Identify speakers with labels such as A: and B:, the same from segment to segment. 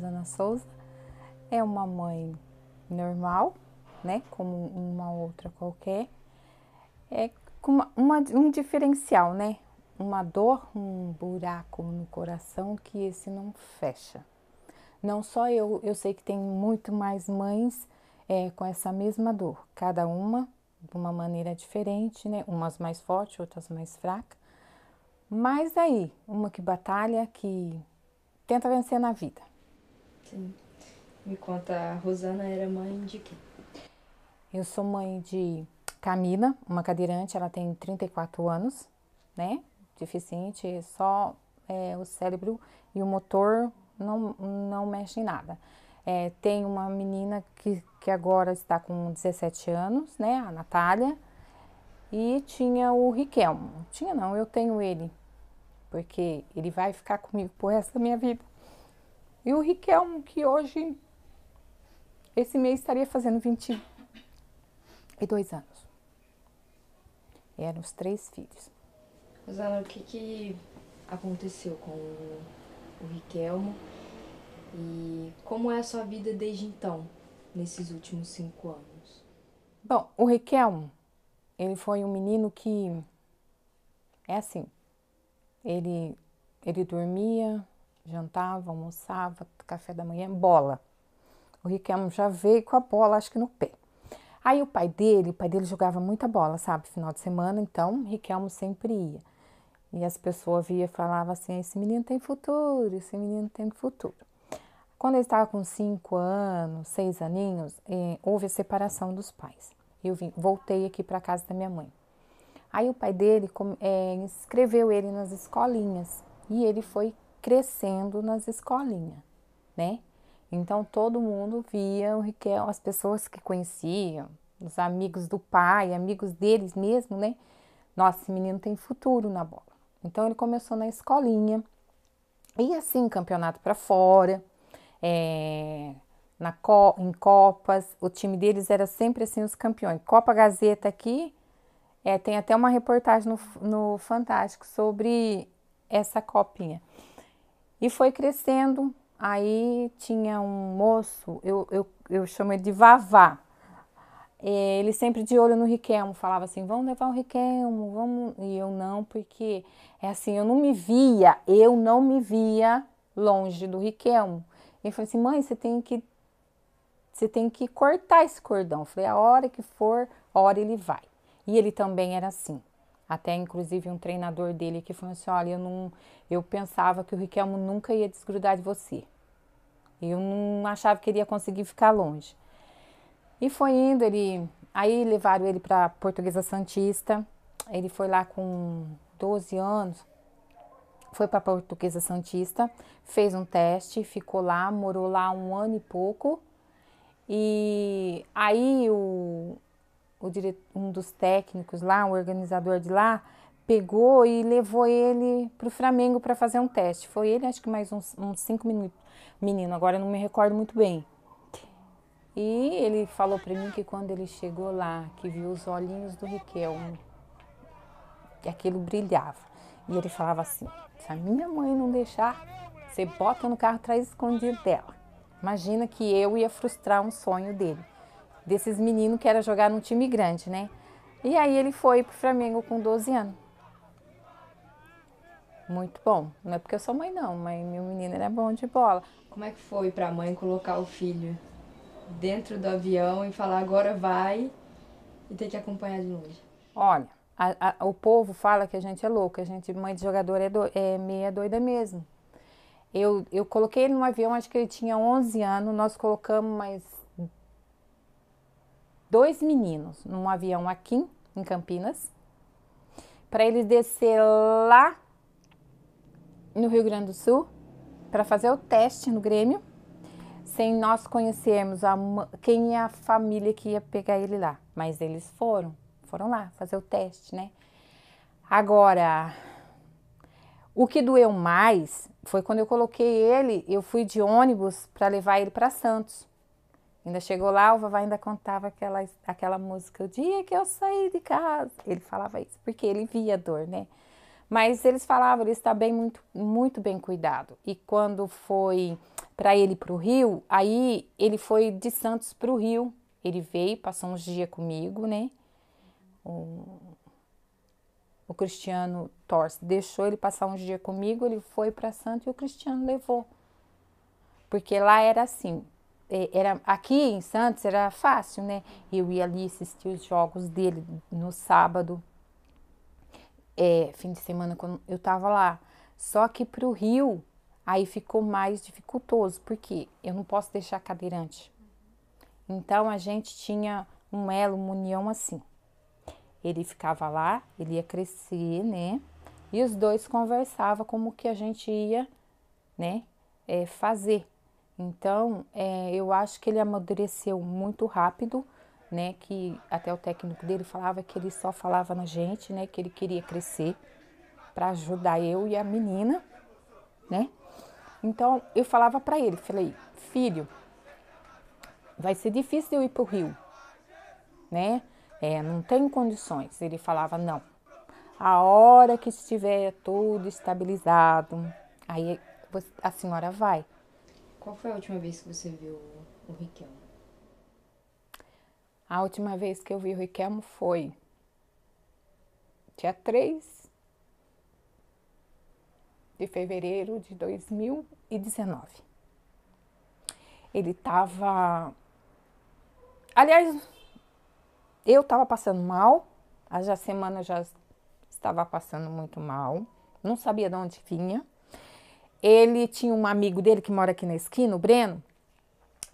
A: Rosana Souza é uma mãe normal, né, como uma outra qualquer, é com uma, uma, um diferencial, né, uma dor, um buraco no coração que esse não fecha. Não só eu, eu sei que tem muito mais mães é, com essa mesma dor, cada uma de uma maneira diferente, né, umas mais fortes, outras mais fracas, mas aí, uma que batalha, que tenta vencer na vida. Sim. Me conta, a Rosana era mãe de quem? Eu sou mãe de Camila, uma cadeirante, ela tem 34 anos, né? Deficiente, só é, o cérebro e o motor não, não mexem em nada. É, tem uma menina que, que agora está com 17 anos, né? A Natália. E tinha o Riquelmo. Tinha não, eu tenho ele. Porque ele vai ficar comigo pro resto da minha vida. E o Riquelmo, é que hoje, esse mês, estaria fazendo 22 anos. E eram os três filhos. Rosana, o que, que aconteceu com o Riquelmo? E como é a sua vida desde então, nesses últimos cinco anos? Bom, o Riquelmo, ele foi um menino que é assim, ele, ele dormia, Jantava, almoçava, café da manhã, bola. O Riquelmo já veio com a bola, acho que no pé. Aí o pai dele, o pai dele jogava muita bola, sabe? Final de semana, então Riquelmo sempre ia. E as pessoas via falava assim: esse menino tem futuro, esse menino tem futuro. Quando ele estava com cinco anos, seis aninhos, eh, houve a separação dos pais. Eu vim, voltei aqui para casa da minha mãe. Aí o pai dele é, inscreveu ele nas escolinhas e ele foi crescendo nas escolinhas, né? Então todo mundo via o Riquelme, as pessoas que conheciam, os amigos do pai, amigos deles mesmo, né? Nossa, esse menino tem futuro na bola. Então ele começou na escolinha, e assim, campeonato para fora, é, na co em Copas, o time deles era sempre assim os campeões. Copa Gazeta aqui, é, tem até uma reportagem no, no Fantástico sobre essa copinha. E foi crescendo. Aí tinha um moço, eu, eu, eu chamo ele de Vavá. Ele sempre de olho no Riquelmo, falava assim: vamos levar o Riquelmo, vamos. E eu não, porque é assim, eu não me via, eu não me via longe do Riquelmo. Ele falou assim: mãe, você tem que você tem que cortar esse cordão. Eu falei, a hora que for, a hora ele vai. E ele também era assim. Até inclusive um treinador dele que falou assim: olha, eu, não, eu pensava que o Riquelmo nunca ia desgrudar de você. Eu não achava que ele ia conseguir ficar longe. E foi indo, ele. Aí levaram ele para Portuguesa Santista. Ele foi lá com 12 anos, foi para Portuguesa Santista, fez um teste, ficou lá, morou lá um ano e pouco. E aí o, um dos técnicos lá, o organizador de lá, pegou e levou ele para o Flamengo para fazer um teste. Foi ele, acho que mais uns, uns cinco minutos. Menino, agora eu não me recordo muito bem. E ele falou para mim que quando ele chegou lá, que viu os olhinhos do Riquelme, que aquilo brilhava. E ele falava assim: se a minha mãe não deixar, você bota no carro atrás escondido dela. Imagina que eu ia frustrar um sonho dele desses meninos que era jogar num time grande, né? E aí ele foi pro Flamengo com 12 anos. Muito bom. Não é porque eu sou mãe não, mas meu menino era bom de bola. Como é que foi para mãe colocar o filho dentro do avião e falar agora vai e ter que acompanhar de longe? Olha, a, a, o povo fala que a gente é louco, a gente mãe de jogador é, do, é meia doida mesmo. Eu, eu coloquei ele no avião, acho que ele tinha 11 anos, nós colocamos mais dois meninos num avião aqui em Campinas, para eles descer lá no Rio Grande do Sul para fazer o teste no Grêmio, sem nós conhecermos a, quem é a família que ia pegar ele lá. Mas eles foram, foram lá fazer o teste, né? Agora, o que doeu mais foi quando eu coloquei ele, eu fui de ônibus para levar ele para Santos. Ainda chegou lá, o vovó ainda contava aquela, aquela música, o dia que eu saí de casa. Ele falava isso, porque ele via a dor, né? Mas eles falavam, ele está bem, muito, muito bem cuidado. E quando foi para ele para o Rio, aí ele foi de Santos para o Rio. Ele veio, passou uns dias comigo, né? O, o Cristiano Torce deixou ele passar uns dias comigo, ele foi para Santos e o Cristiano levou. Porque lá era assim, é, era aqui em Santos era fácil, né? Eu ia ali assistir os jogos dele no sábado, é, fim de semana quando eu tava lá. Só que pro Rio aí ficou mais dificultoso, porque eu não posso deixar cadeirante. Então a gente tinha um elo, uma união assim. Ele ficava lá, ele ia crescer, né? E os dois conversavam como que a gente ia, né, é, fazer então, é, eu acho que ele amadureceu muito rápido, né? Que até o técnico dele falava que ele só falava na gente, né? Que ele queria crescer para ajudar eu e a menina, né? Então, eu falava para ele, falei, filho, vai ser difícil eu ir pro Rio, né? É, não tem condições. Ele falava, não. A hora que estiver tudo estabilizado, aí a senhora vai. Qual foi a última vez que você viu o Riquelmo? A última vez que eu vi o Riquelmo foi dia 3 de fevereiro de 2019. Ele estava. Aliás, eu estava passando mal, a semana já estava passando muito mal, não sabia de onde vinha ele tinha um amigo dele que mora aqui na esquina, o Breno.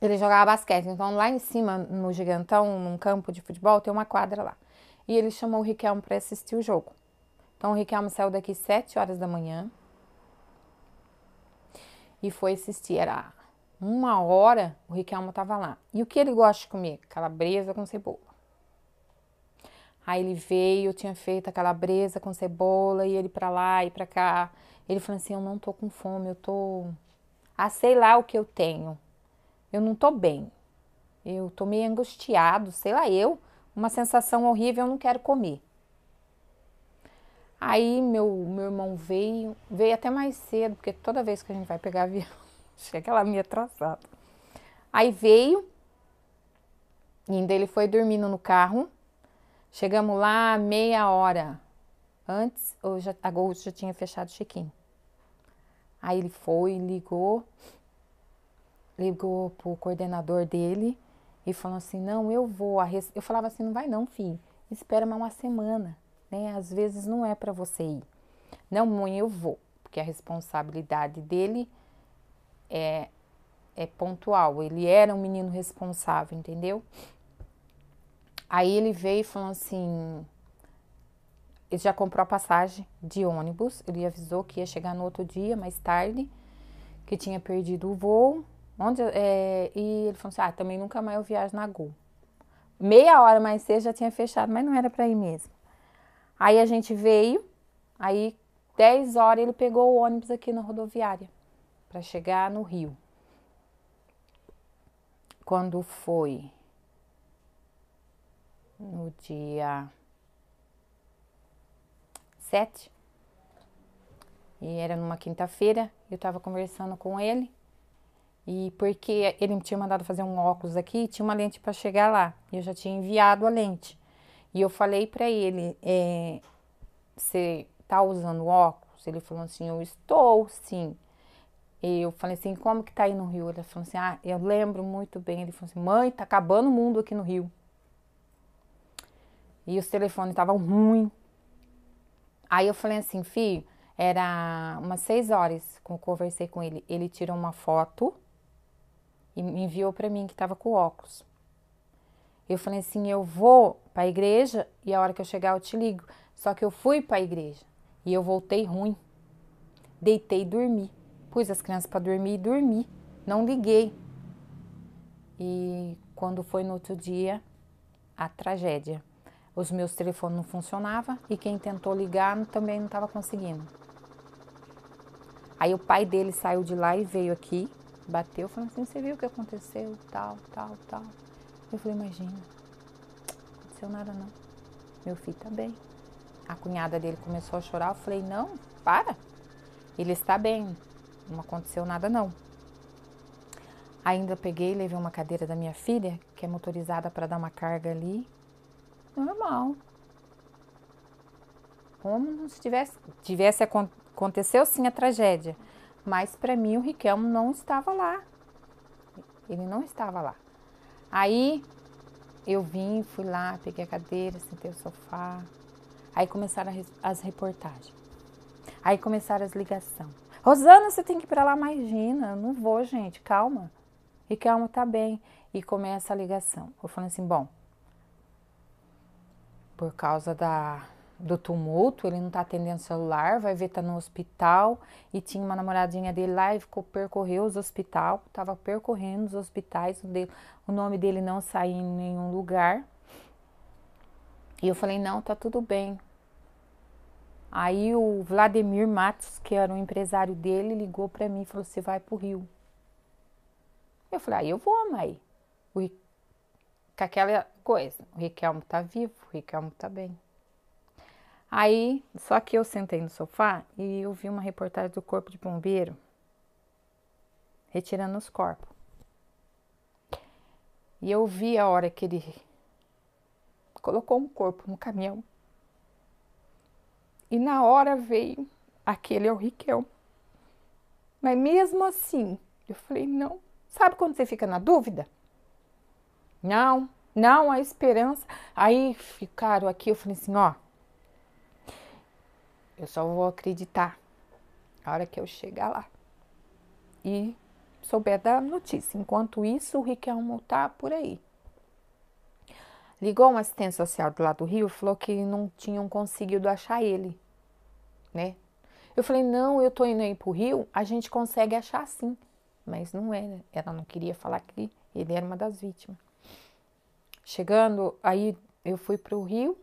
A: Ele jogava basquete. Então, lá em cima, no Gigantão, num campo de futebol, tem uma quadra lá. E ele chamou o Riquelmo para assistir o jogo. Então, o Riquelmo saiu daqui 7 horas da manhã e foi assistir. Era uma hora, o Riquelmo estava lá. E o que ele gosta de comer? Calabresa com cebola. Aí ele veio, tinha feito a calabresa com cebola e ele para lá e para cá. Ele falou assim: Eu não tô com fome, eu tô. Ah, sei lá o que eu tenho. Eu não tô bem. Eu tô meio angustiado, sei lá, eu. Uma sensação horrível, eu não quero comer. Aí meu, meu irmão veio, veio até mais cedo, porque toda vez que a gente vai pegar avião, chega aquela minha atrasada. Aí veio, ainda ele foi dormindo no carro. Chegamos lá meia hora Antes, já, a Gold já tinha fechado o check-in. Aí ele foi, ligou, ligou pro coordenador dele e falou assim: Não, eu vou. Eu falava assim: Não vai, não, filho. Espera mais uma semana. Né? Às vezes não é para você ir. Não, mãe, eu vou. Porque a responsabilidade dele é, é pontual. Ele era um menino responsável, entendeu? Aí ele veio e falou assim: ele já comprou a passagem de ônibus, ele avisou que ia chegar no outro dia, mais tarde, que tinha perdido o voo. Onde, é, e ele falou assim: Ah, também nunca mais eu viajo na Gol. Meia hora mais cedo já tinha fechado, mas não era para ir mesmo. Aí a gente veio, aí 10 horas ele pegou o ônibus aqui na rodoviária para chegar no Rio. Quando foi? No dia sete. E era numa quinta-feira, eu estava conversando com ele. E porque ele me tinha mandado fazer um óculos aqui, e tinha uma lente para chegar lá. E eu já tinha enviado a lente. E eu falei para ele, é, você tá usando óculos? Ele falou assim, eu estou, sim. E eu falei assim, como que tá aí no Rio? Ele falou assim, ah, eu lembro muito bem. Ele falou assim, mãe, tá acabando o mundo aqui no Rio. E os telefones estavam ruins Aí eu falei assim, filho, era umas seis horas que eu conversei com ele. Ele tirou uma foto e me enviou para mim que estava com óculos. Eu falei assim, eu vou para a igreja e a hora que eu chegar eu te ligo. Só que eu fui para a igreja e eu voltei ruim. Deitei e dormi. Pus as crianças para dormir e dormi. Não liguei. E quando foi no outro dia, a tragédia. Os meus telefones não funcionavam e quem tentou ligar também não estava conseguindo. Aí o pai dele saiu de lá e veio aqui, bateu, falando assim, você viu o que aconteceu, tal, tal, tal. Eu falei, imagina, não aconteceu nada não. Meu filho está bem. A cunhada dele começou a chorar, eu falei, não, para. Ele está bem, não aconteceu nada não. Ainda peguei, levei uma cadeira da minha filha, que é motorizada para dar uma carga ali, normal. Como se tivesse, tivesse aconteceu sim a tragédia, mas para mim o Riquelmo não estava lá. Ele não estava lá. Aí eu vim, fui lá, peguei a cadeira, sentei o sofá. Aí começaram as reportagens. Aí começaram as ligações. Rosana, você tem que ir para lá, imagina. Eu não vou, gente, calma. Riquelmo tá bem. E começa a ligação. Eu falo assim, bom, por causa da, do tumulto, ele não tá atendendo celular, vai ver tá no hospital e tinha uma namoradinha dele lá e ficou percorreu os hospital, tava percorrendo os hospitais, o nome dele não saía em nenhum lugar. E eu falei: "Não, tá tudo bem". Aí o Vladimir Matos, que era o um empresário dele, ligou para mim e falou: "Você vai pro Rio". Eu falei: "Ah, eu vou, mãe" com aquela coisa. O Riquelmo tá vivo, o Riquelmo tá bem. Aí, só que eu sentei no sofá e eu vi uma reportagem do Corpo de Bombeiro retirando os corpos. E eu vi a hora que ele colocou um corpo no caminhão. E na hora veio aquele é o Riquelmo. Mas mesmo assim, eu falei, não. Sabe quando você fica na dúvida? não, não, há esperança. Aí ficaram aqui, eu falei assim, ó, eu só vou acreditar a hora que eu chegar lá e souber da notícia. Enquanto isso, o Riquelmo tá por aí. Ligou um assistente social do lado do Rio, falou que não tinham conseguido achar ele, né? Eu falei, não, eu tô indo aí pro Rio, a gente consegue achar sim. Mas não era, é, né? ela não queria falar que ele era uma das vítimas. Chegando, aí eu fui para o Rio.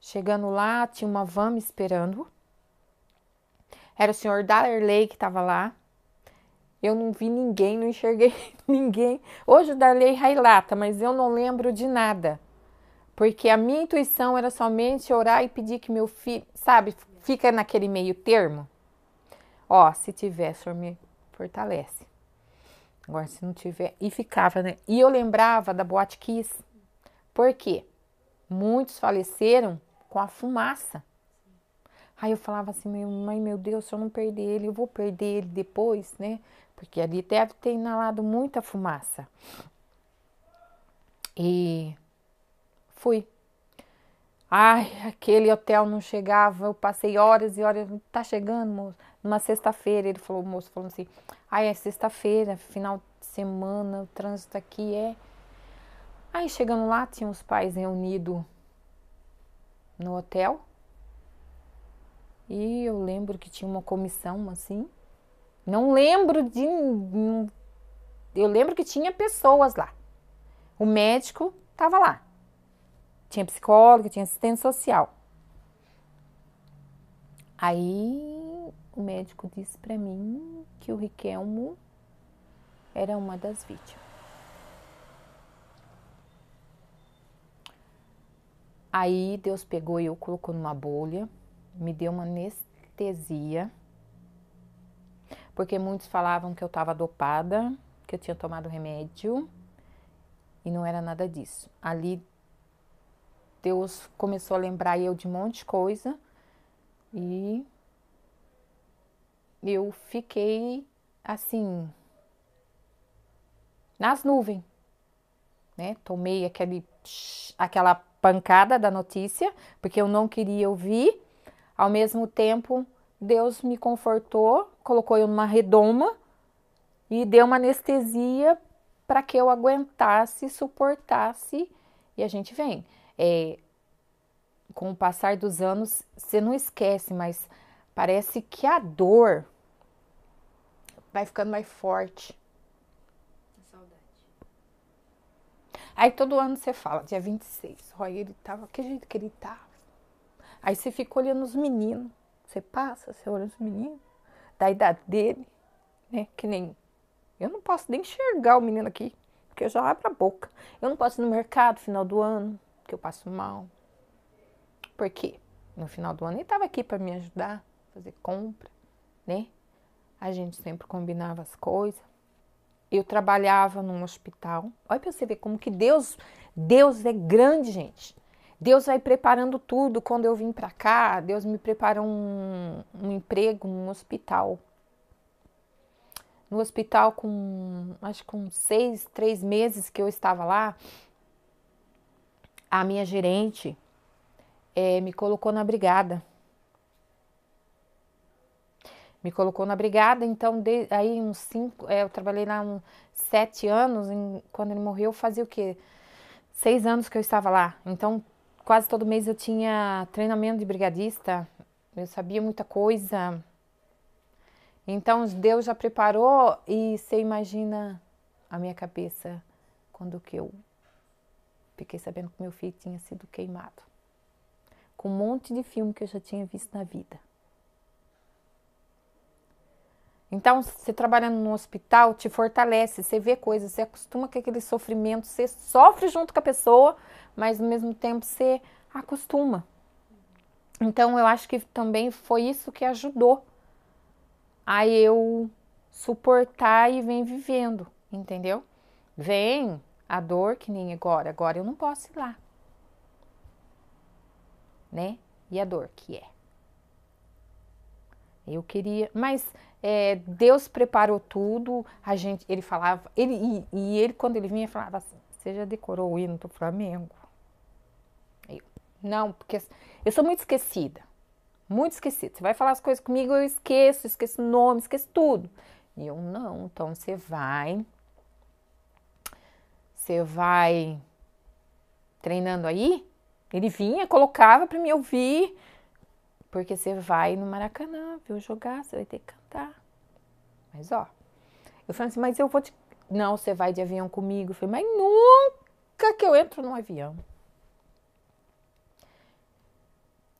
A: Chegando lá, tinha uma van me esperando. Era o senhor Darley que estava lá. Eu não vi ninguém, não enxerguei ninguém. Hoje o Darley Railata, mas eu não lembro de nada. Porque a minha intuição era somente orar e pedir que meu filho, sabe, fica naquele meio termo. Ó, se tiver, o senhor me fortalece. Agora, se não tiver. E ficava, né? E eu lembrava da boate Kiss. Por quê? Muitos faleceram com a fumaça. Aí eu falava assim, meu, mãe, meu Deus, se eu não perder ele, eu vou perder ele depois, né? Porque ali deve ter inalado muita fumaça. E fui. Ai, aquele hotel não chegava, eu passei horas e horas, tá chegando, moço. Numa sexta-feira, ele falou, o moço falou assim, ai, é sexta-feira, final de semana, o trânsito aqui é. Aí chegando lá, tinha os pais reunidos no hotel. E eu lembro que tinha uma comissão assim. Não lembro de. Eu lembro que tinha pessoas lá. O médico estava lá. Tinha psicólogo, tinha assistente social. Aí o médico disse para mim que o Riquelmo era uma das vítimas. Aí Deus pegou e eu colocou numa bolha, me deu uma anestesia, porque muitos falavam que eu estava dopada, que eu tinha tomado remédio, e não era nada disso. Ali Deus começou a lembrar eu de um monte de coisa e eu fiquei assim nas nuvens, né? Tomei aquele aquela pancada da notícia, porque eu não queria ouvir. Ao mesmo tempo, Deus me confortou, colocou eu numa redoma e deu uma anestesia para que eu aguentasse, suportasse. E a gente vem. É, com o passar dos anos, você não esquece, mas Parece que a dor vai ficando mais forte. Aí todo ano você fala, dia 26, olha, ele tava, que jeito que ele tava. Aí você fica olhando os meninos. Você passa, você olha os meninos, da idade dele, né? Que nem. Eu não posso nem enxergar o menino aqui, porque eu já abro a boca. Eu não posso ir no mercado no final do ano, porque eu passo mal. Por quê? No final do ano ele tava aqui para me ajudar fazer compra, né? A gente sempre combinava as coisas. Eu trabalhava num hospital. Olha para você ver como que Deus, Deus é grande, gente. Deus vai preparando tudo. Quando eu vim para cá, Deus me preparou um, um emprego num hospital. No hospital com, acho que com seis, três meses que eu estava lá, a minha gerente é, me colocou na brigada me colocou na brigada, então de, aí uns cinco, é, eu trabalhei lá uns sete anos, em, quando ele morreu fazia o quê? Seis anos que eu estava lá, então quase todo mês eu tinha treinamento de brigadista, eu sabia muita coisa, então Deus já preparou e você imagina a minha cabeça quando que eu fiquei sabendo que meu filho tinha sido queimado, com um monte de filme que eu já tinha visto na vida. Então, você trabalhando no hospital te fortalece, você vê coisas, você acostuma com aquele sofrimento, você sofre junto com a pessoa, mas ao mesmo tempo você acostuma. Então, eu acho que também foi isso que ajudou a eu suportar e vem vivendo, entendeu? Vem a dor que nem agora, agora eu não posso ir lá. Né? E a dor que é. Eu queria, mas é, Deus preparou tudo, a gente, ele falava, ele, e, e ele quando ele vinha falava assim, você já decorou o hino do Flamengo? Eu, não, porque eu sou muito esquecida, muito esquecida, você vai falar as coisas comigo, eu esqueço, esqueço nome, esqueço tudo, e eu não, então você vai, você vai treinando aí, ele vinha, colocava para me ouvir, porque você vai no Maracanã, viu jogar, você vai ter calma Tá. Mas ó. Eu falei assim, mas eu vou te. Não, você vai de avião comigo. Eu falei, mas nunca que eu entro num avião.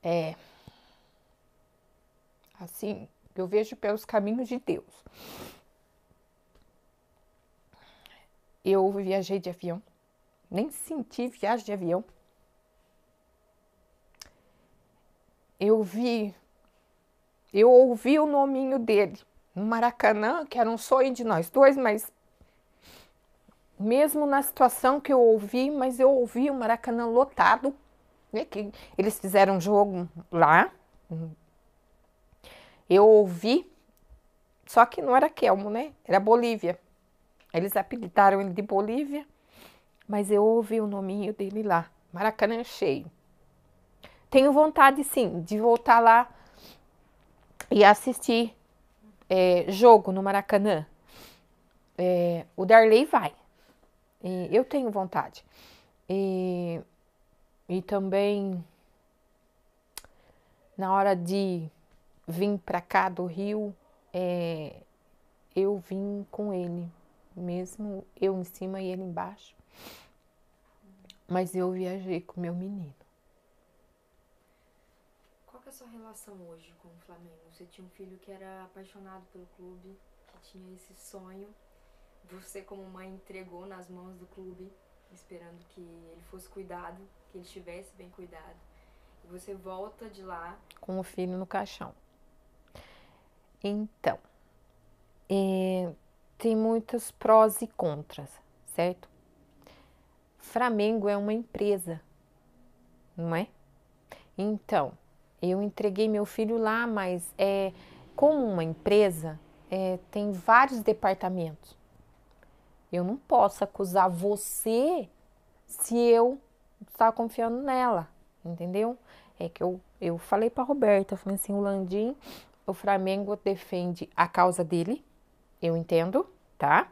A: É. Assim, eu vejo pelos caminhos de Deus. Eu viajei de avião. Nem senti viagem de avião. Eu vi eu ouvi o nominho dele no Maracanã, que era um sonho de nós dois, mas mesmo na situação que eu ouvi, mas eu ouvi o Maracanã lotado, né, que eles fizeram um jogo lá. Eu ouvi, só que não era Kelmo, né? Era Bolívia. Eles apelidaram ele de Bolívia, mas eu ouvi o nominho dele lá. Maracanã cheio. Tenho vontade, sim, de voltar lá e assistir é, jogo no Maracanã, é, o Darley vai. E eu tenho vontade. E, e também na hora de vir para cá do Rio, é, eu vim com ele, mesmo eu em cima e ele embaixo. Mas eu viajei com meu menino a sua relação hoje com o Flamengo? Você tinha um filho que era apaixonado pelo clube, que tinha esse sonho. Você, como mãe, entregou nas mãos do clube, esperando que ele fosse cuidado, que ele estivesse bem cuidado. E você volta de lá. Com o filho no caixão. Então, é, tem muitas prós e contras, certo? Flamengo é uma empresa, não é? Então, eu entreguei meu filho lá, mas é, como uma empresa é, tem vários departamentos. Eu não posso acusar você se eu estava confiando nela, entendeu? É que eu, eu falei para Roberta, eu falei assim, o Landim, o Flamengo defende a causa dele, eu entendo, tá?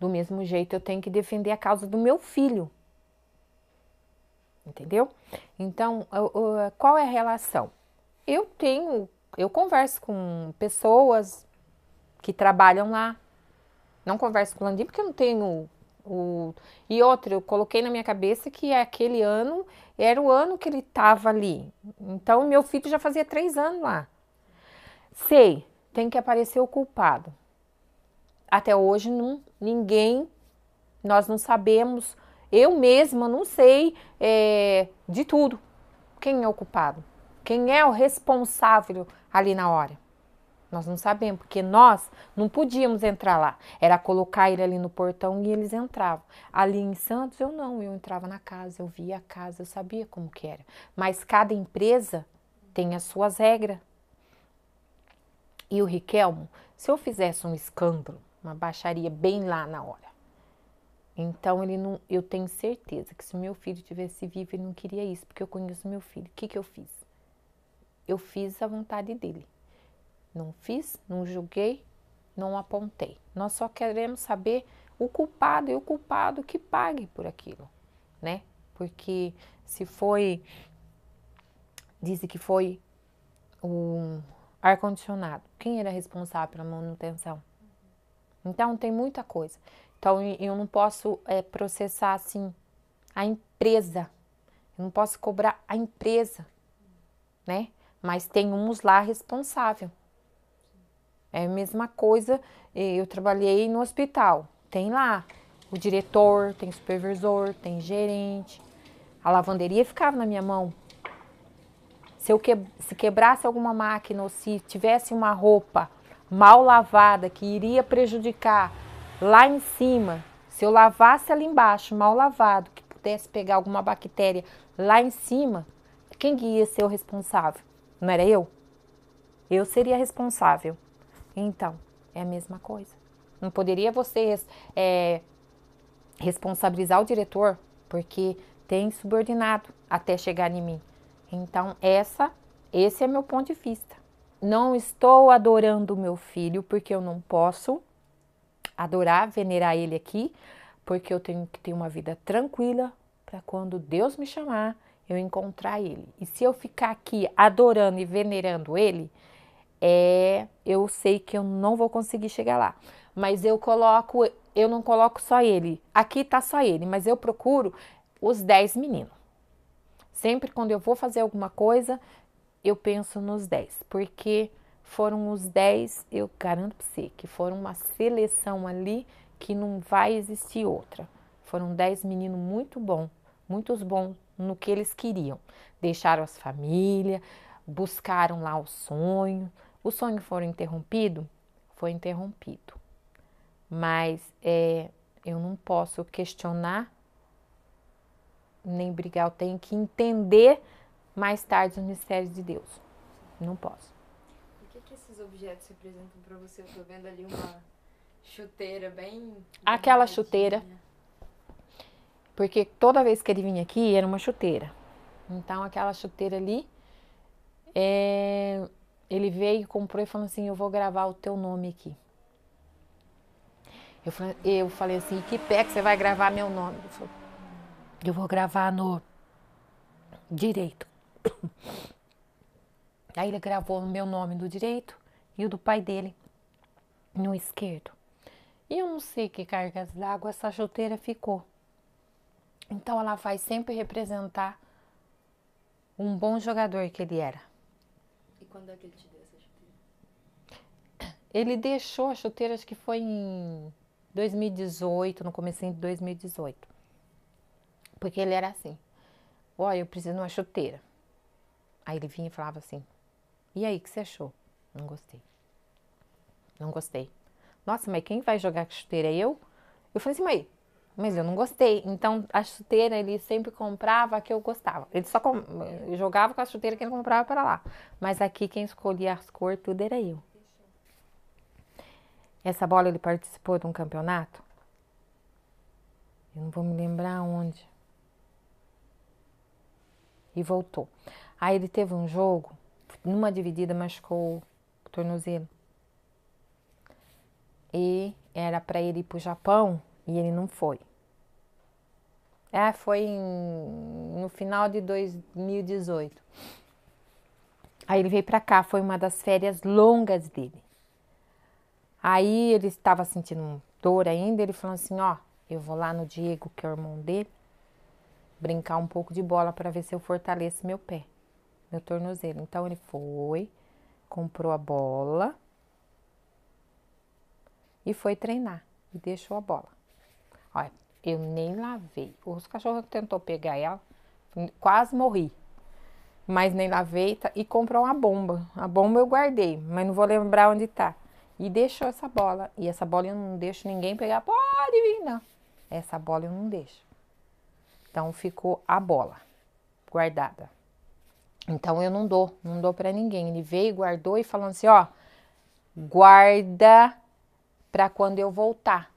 A: Do mesmo jeito eu tenho que defender a causa do meu filho entendeu? Então, qual é a relação? Eu tenho, eu converso com pessoas que trabalham lá, não converso com o Landim porque eu não tenho o. E outra, eu coloquei na minha cabeça que aquele ano era o ano que ele estava ali. Então, meu filho já fazia três anos lá. Sei, tem que aparecer o culpado. Até hoje, não, ninguém, nós não sabemos eu mesma não sei é, de tudo. Quem é o culpado? Quem é o responsável ali na hora? Nós não sabemos, porque nós não podíamos entrar lá. Era colocar ele ali no portão e eles entravam. Ali em Santos, eu não, eu entrava na casa, eu via a casa, eu sabia como que era. Mas cada empresa tem as suas regras. E o Riquelmo, se eu fizesse um escândalo, uma baixaria bem lá na hora, então ele não, eu tenho certeza que se meu filho tivesse vivo ele não queria isso, porque eu conheço meu filho. O que, que eu fiz? Eu fiz a vontade dele. Não fiz, não julguei, não apontei. Nós só queremos saber o culpado e o culpado que pague por aquilo, né? Porque se foi, dizem que foi o ar condicionado, quem era responsável pela manutenção? Então tem muita coisa. Então eu não posso é, processar assim a empresa, eu não posso cobrar a empresa, né? Mas tem uns lá responsável. É a mesma coisa, eu trabalhei no hospital, tem lá o diretor, tem supervisor, tem gerente. A lavanderia ficava na minha mão. Se eu que, se quebrasse alguma máquina ou se tivesse uma roupa mal lavada que iria prejudicar lá em cima, se eu lavasse ali embaixo, mal lavado, que pudesse pegar alguma bactéria lá em cima, quem ia ser o responsável? Não era eu? Eu seria responsável. Então, é a mesma coisa. Não poderia você é, responsabilizar o diretor porque tem subordinado até chegar em mim. Então, essa, esse é meu ponto de vista. Não estou adorando meu filho porque eu não posso, adorar, venerar Ele aqui, porque eu tenho que ter uma vida tranquila para quando Deus me chamar, eu encontrar Ele. E se eu ficar aqui adorando e venerando Ele, é, eu sei que eu não vou conseguir chegar lá. Mas eu coloco, eu não coloco só Ele. Aqui tá só Ele, mas eu procuro os dez meninos. Sempre quando eu vou fazer alguma coisa, eu penso nos dez, porque foram os 10, eu garanto para você, que foram uma seleção ali que não vai existir outra. Foram 10 meninos muito bom, muitos bons no que eles queriam. Deixaram as famílias, buscaram lá o sonho. O sonho foi interrompido? Foi interrompido. Mas é, eu não posso questionar nem brigar, eu tenho que entender mais tarde os mistérios de Deus. Não posso esses objetos representam para você? Eu tô vendo ali uma chuteira bem. bem Aquela bonitinha. chuteira. Porque toda vez que ele vinha aqui era uma chuteira. Então aquela chuteira ali, é, ele veio, comprou e falou assim: Eu vou gravar o teu nome aqui. Eu falei, eu falei assim: Que pé que você vai gravar meu nome? Ele falou, eu vou gravar no direito. Aí ele gravou o meu nome do direito e o do pai dele no esquerdo. E eu não sei que cargas d'água essa chuteira ficou. Então ela vai sempre representar um bom jogador que ele era. E quando é que ele te deu essa chuteira? Ele deixou a chuteira, acho que foi em 2018, no começo de 2018. Porque ele era assim, olha, eu preciso de uma chuteira. Aí ele vinha e falava assim, e aí, o que você achou? Não gostei. Não gostei. Nossa, mas quem vai jogar com chuteira eu? Eu falei assim, mãe, mas eu não gostei. Então a chuteira ele sempre comprava a que eu gostava. Ele só com... Eh, jogava com a chuteira que ele comprava para lá. Mas aqui quem escolhia as cores tudo era eu. Essa bola ele participou de um campeonato? Eu não vou me lembrar onde. E voltou. Aí ele teve um jogo, numa dividida machucou o tornozelo e era para ele ir para o Japão e ele não foi. É, foi em, no final de 2018. Aí ele veio para cá, foi uma das férias longas dele. Aí ele estava sentindo dor ainda, ele falou assim: "Ó, eu vou lá no Diego, que é o irmão dele, brincar um pouco de bola para ver se eu fortaleço meu pé, meu tornozelo". Então ele foi, comprou a bola, e foi treinar e deixou a bola. Olha, eu nem lavei. Os cachorros tentou pegar ela, quase morri. Mas nem lavei tá, e comprou uma bomba. A bomba eu guardei, mas não vou lembrar onde tá. E deixou essa bola. E essa bola eu não deixo ninguém pegar. Pode vir, não. Essa bola eu não deixo. Então ficou a bola guardada. Então eu não dou, não dou para ninguém. Ele veio, guardou e falando assim, ó, guarda para quando eu voltar.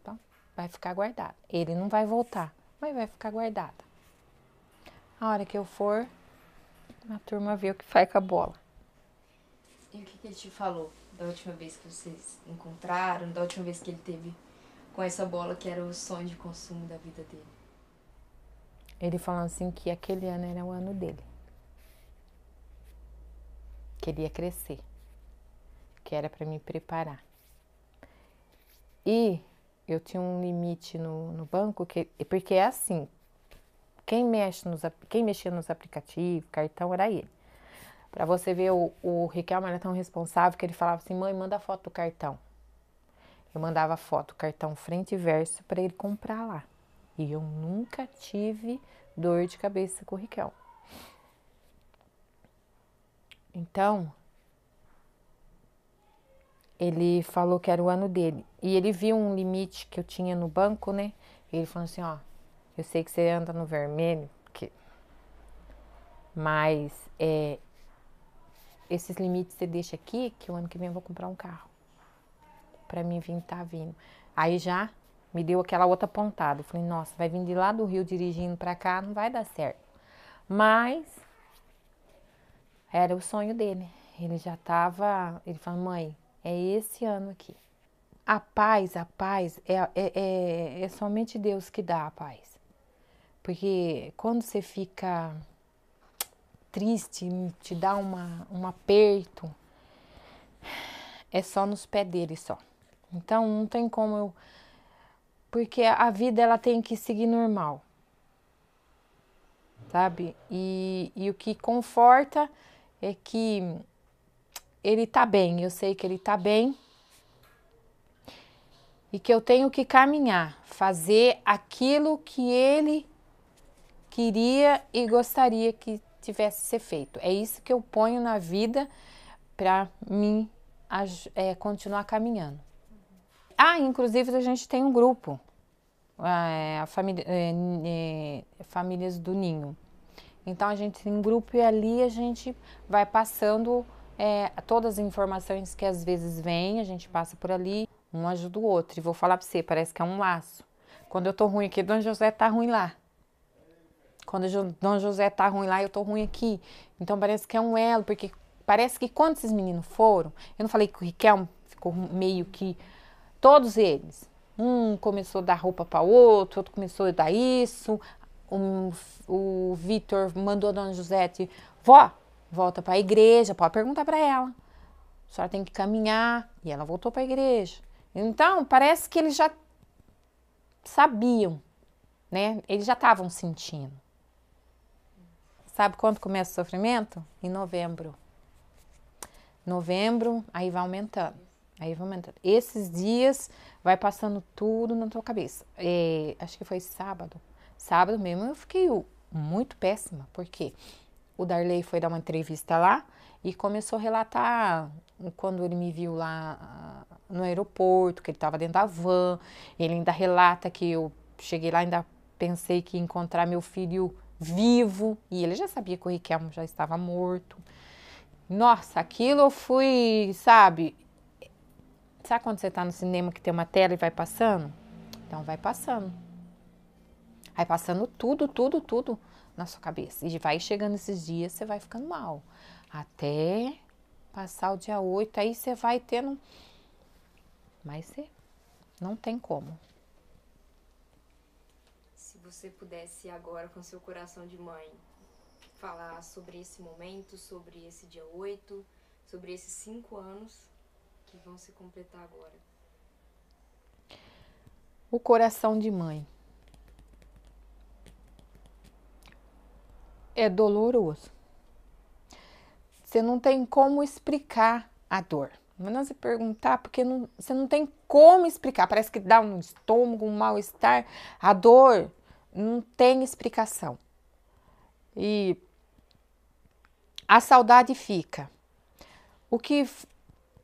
A: Então, vai ficar guardada. Ele não vai voltar, mas vai ficar guardada. A hora que eu for, a turma vê o que faz com a bola. E o que, que ele te falou da última vez que vocês encontraram, da última vez que ele teve com essa bola que era o sonho de consumo da vida dele? Ele falou assim que aquele ano era o ano dele. Queria crescer. Que era para me preparar. E eu tinha um limite no, no banco, que, porque é assim, quem, mexe nos, quem mexia nos aplicativos, cartão, era ele. Para você ver, o, o Riquelme é era tão responsável que ele falava assim, mãe, manda foto do cartão. Eu mandava foto, cartão frente e verso para ele comprar lá. E eu nunca tive dor de cabeça com o Riquelme. Então, ele falou que era o ano dele. E ele viu um limite que eu tinha no banco, né? E ele falou assim, ó, eu sei que você anda no vermelho, que... mas é, esses limites você deixa aqui, que o ano que vem eu vou comprar um carro. Pra mim vir tá vindo. Aí já me deu aquela outra pontada. Eu falei, nossa, vai vir de lá do Rio dirigindo pra cá, não vai dar certo. Mas era o sonho dele. Ele já tava. Ele falou, mãe, é esse ano aqui. A paz, a paz, é, é, é, é, somente Deus que dá a paz. Porque quando você fica triste, te dá uma, um aperto, é só nos pés dele só. Então não tem como eu. Porque a vida ela tem que seguir normal. Sabe? E, e o que conforta é que ele tá bem, eu sei que ele tá bem e que eu tenho que caminhar, fazer aquilo que ele queria e gostaria que tivesse ser feito. É isso que eu ponho na vida para mim é, continuar caminhando. Ah, inclusive a gente tem um grupo, ah, é, família, é, é, Famílias do Ninho. Então a gente tem um grupo e ali a gente vai passando é, todas as informações que às vezes vêm, a gente passa por ali, um ajuda o outro. E vou falar pra você, parece que é um laço. Quando eu tô ruim aqui, Dom José tá ruim lá. Quando eu, Dom José tá ruim lá, eu tô ruim aqui. Então parece que é um elo, porque parece que quando esses meninos foram, eu não falei que o Riquelmo ficou meio que. Todos eles. Um começou a dar roupa para outro, outro começou a dar isso. Um, o Vitor mandou a Dona Josete, vó, volta para a igreja, pode perguntar para ela. A senhora tem que caminhar. E ela voltou para a igreja. Então, parece que eles já sabiam, né? Eles já estavam sentindo. Sabe quando começa o sofrimento? Em novembro. Novembro, aí vai aumentando. Aí vai aumentando. Esses dias vai passando tudo na tua cabeça. É, acho que foi sábado. Sábado mesmo eu fiquei muito péssima, porque o Darley foi dar uma entrevista lá e começou a relatar quando ele me viu lá ah, no aeroporto, que ele estava dentro da van. Ele ainda relata que eu cheguei lá ainda pensei que ia encontrar meu filho vivo e ele já sabia que o Riquelmo já estava morto. Nossa, aquilo eu fui, sabe? Sabe quando você está no cinema que tem uma tela e vai passando? Então vai passando. Vai passando tudo, tudo, tudo na sua cabeça. E vai chegando esses dias, você vai ficando mal. Até passar o dia 8, aí você vai tendo. Mas você não tem como. Se você pudesse agora, com seu coração de mãe, falar sobre esse momento, sobre esse dia 8, sobre esses cinco anos que vão se completar agora. O coração de mãe. é doloroso. Você não tem como explicar a dor. Mas não se perguntar, porque não, você não tem como explicar. Parece que dá um estômago, um mal-estar. A dor não tem explicação. E a saudade fica. O que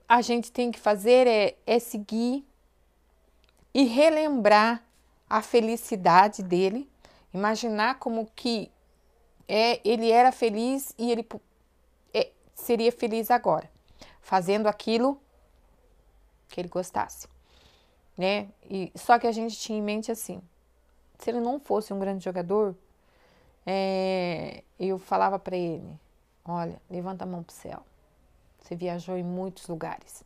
A: a gente tem que fazer é, é seguir e relembrar a felicidade dele, imaginar como que é, ele era feliz e ele é, seria feliz agora, fazendo aquilo que ele gostasse, né? E só que a gente tinha em mente assim, se ele não fosse um grande jogador, é, eu falava para ele, olha, levanta a mão pro céu, você viajou em muitos lugares,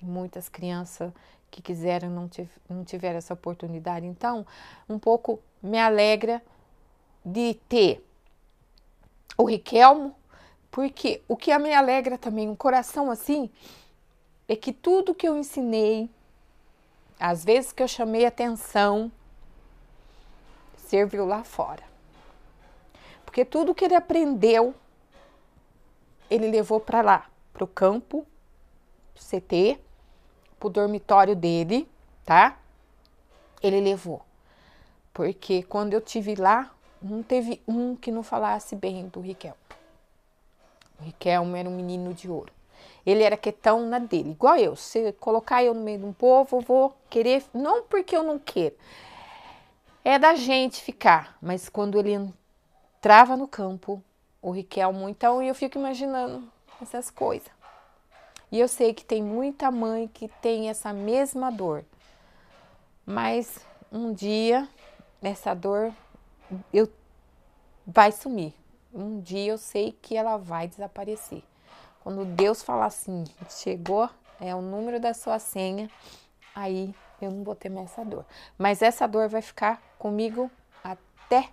A: e muitas crianças que quiseram não, tiv não tiveram essa oportunidade, então um pouco me alegra de ter o Riquelmo, porque o que me alegra também, um coração assim, é que tudo que eu ensinei, às vezes que eu chamei atenção, serviu lá fora. Porque tudo que ele aprendeu, ele levou para lá, para o campo, pro CT, para o dormitório dele, tá? Ele levou. Porque quando eu tive lá, não teve um que não falasse bem do Riquelmo. O Riquelme era um menino de ouro. Ele era quietão na dele, igual eu. Se colocar eu no meio de um povo, eu vou querer, não porque eu não quero. É da gente ficar, mas quando ele entrava no campo, o Riquelmo, então eu fico imaginando essas coisas. E eu sei que tem muita mãe que tem essa mesma dor. Mas um dia essa dor eu vai sumir. Um dia eu sei que ela vai desaparecer. Quando Deus falar assim, chegou, é o número da sua senha, aí eu não vou ter mais essa dor. Mas essa dor vai ficar comigo até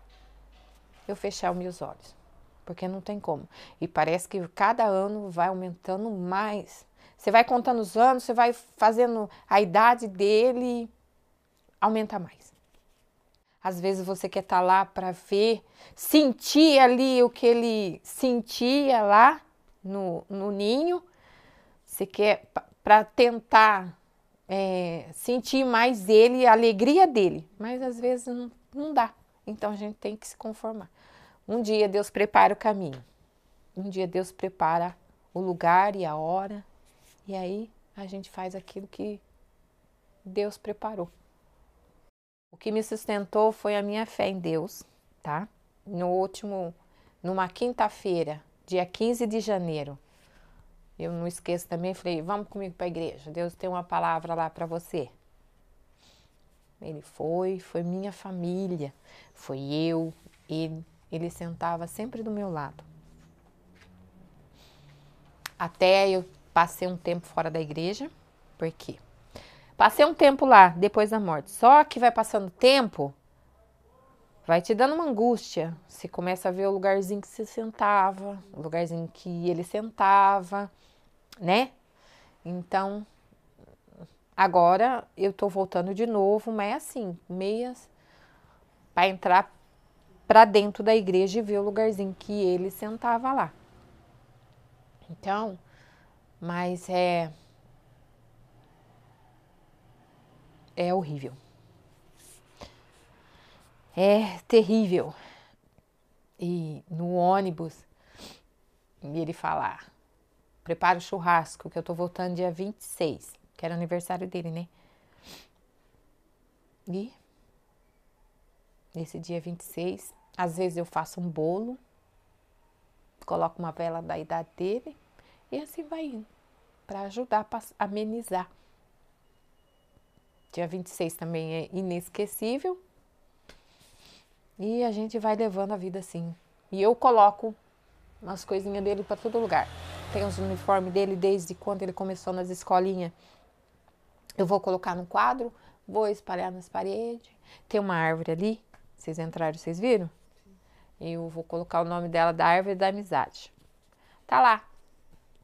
A: eu fechar os meus olhos, porque não tem como. E parece que cada ano vai aumentando mais. Você vai contando os anos, você vai fazendo a idade dele aumenta mais. Às vezes você quer estar tá lá para ver, sentir ali o que ele sentia lá no, no ninho. Você quer para tentar é, sentir mais ele, a alegria dele, mas às vezes não, não dá. Então a gente tem que se conformar. Um dia Deus prepara o caminho, um dia Deus prepara o lugar e a hora, e aí a gente faz aquilo que Deus preparou. O que me sustentou foi a minha fé em Deus, tá? No último, numa quinta-feira, dia 15 de janeiro. Eu não esqueço também, falei, vamos comigo para a igreja. Deus tem uma palavra lá para você. Ele foi, foi minha família, foi eu, ele, ele sentava sempre do meu lado. Até eu passei um tempo fora da igreja, por quê? Passei um tempo lá, depois da morte. Só que vai passando tempo, vai te dando uma angústia. Você começa a ver o lugarzinho que você sentava, o lugarzinho que ele sentava, né? Então, agora eu tô voltando de novo, mas assim, meias para entrar para dentro da igreja e ver o lugarzinho que ele sentava lá. Então, mas é é horrível. É terrível. E no ônibus, ele falar: ah, prepara o churrasco, que eu tô voltando dia 26, que era aniversário dele, né? E nesse dia 26, às vezes eu faço um bolo, coloco uma vela da idade dele e assim vai indo, para ajudar pra amenizar. Dia 26 também é inesquecível. E a gente vai levando a vida assim. E eu coloco umas coisinhas dele para todo lugar. Tem os uniformes dele desde quando ele começou nas escolinhas. Eu vou colocar no quadro, vou espalhar nas paredes. Tem uma árvore ali. Vocês entraram, vocês viram? Eu vou colocar o nome dela da árvore da amizade. Tá lá.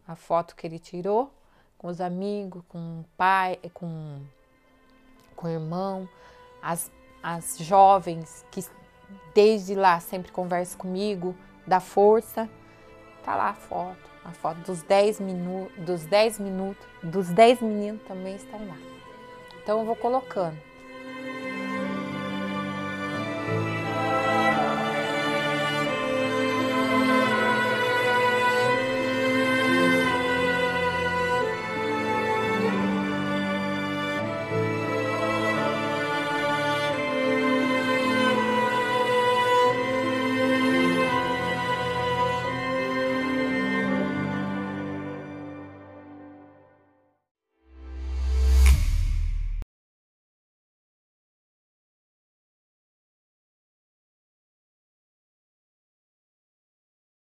A: A foto que ele tirou com os amigos, com o pai, com com o irmão, as, as jovens que desde lá sempre conversam comigo, da força. Tá lá a foto, a foto dos 10 minutos, dos 10 minutos, dos 10 meninos também estão lá. Então eu vou colocando.